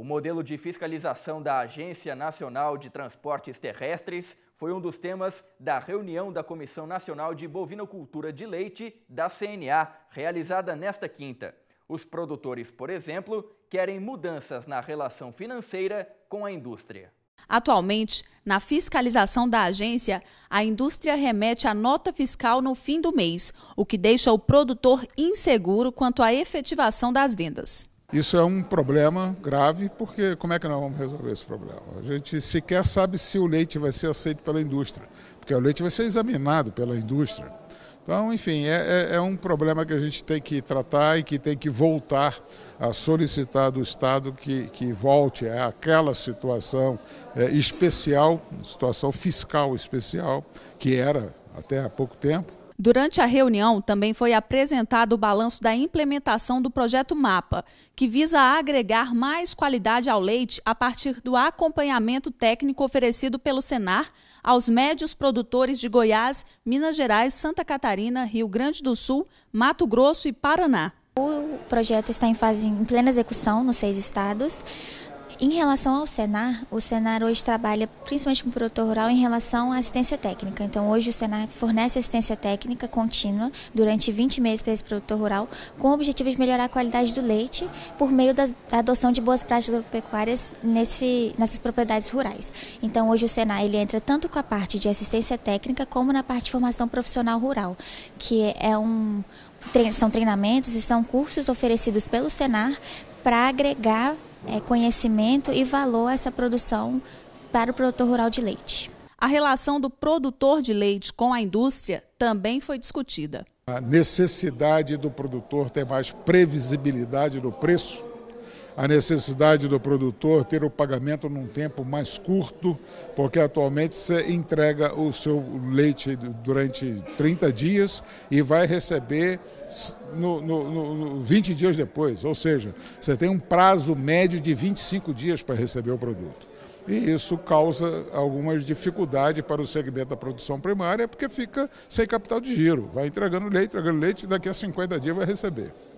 O modelo de fiscalização da Agência Nacional de Transportes Terrestres foi um dos temas da reunião da Comissão Nacional de Bovinocultura de Leite, da CNA, realizada nesta quinta. Os produtores, por exemplo, querem mudanças na relação financeira com a indústria. Atualmente, na fiscalização da agência, a indústria remete a nota fiscal no fim do mês, o que deixa o produtor inseguro quanto à efetivação das vendas. Isso é um problema grave, porque como é que nós vamos resolver esse problema? A gente sequer sabe se o leite vai ser aceito pela indústria, porque o leite vai ser examinado pela indústria. Então, enfim, é, é, é um problema que a gente tem que tratar e que tem que voltar a solicitar do Estado que, que volte àquela situação é, especial, situação fiscal especial, que era até há pouco tempo, Durante a reunião, também foi apresentado o balanço da implementação do projeto MAPA, que visa agregar mais qualidade ao leite a partir do acompanhamento técnico oferecido pelo Senar aos médios produtores de Goiás, Minas Gerais, Santa Catarina, Rio Grande do Sul, Mato Grosso e Paraná. O projeto está em fase em plena execução nos seis estados. Em relação ao Senar, o Senar hoje trabalha principalmente com o produtor rural em relação à assistência técnica. Então, hoje o Senar fornece assistência técnica contínua durante 20 meses para esse produtor rural, com o objetivo de melhorar a qualidade do leite por meio da adoção de boas práticas agropecuárias nesse, nessas propriedades rurais. Então, hoje o Senar ele entra tanto com a parte de assistência técnica como na parte de formação profissional rural, que é um, são treinamentos e são cursos oferecidos pelo Senar para agregar é, conhecimento e valor a essa produção para o produtor rural de leite. A relação do produtor de leite com a indústria também foi discutida. A necessidade do produtor ter mais previsibilidade no preço a necessidade do produtor ter o pagamento num tempo mais curto, porque atualmente você entrega o seu leite durante 30 dias e vai receber no, no, no 20 dias depois, ou seja, você tem um prazo médio de 25 dias para receber o produto. E isso causa algumas dificuldades para o segmento da produção primária, porque fica sem capital de giro. Vai entregando leite, entregando leite, e daqui a 50 dias vai receber.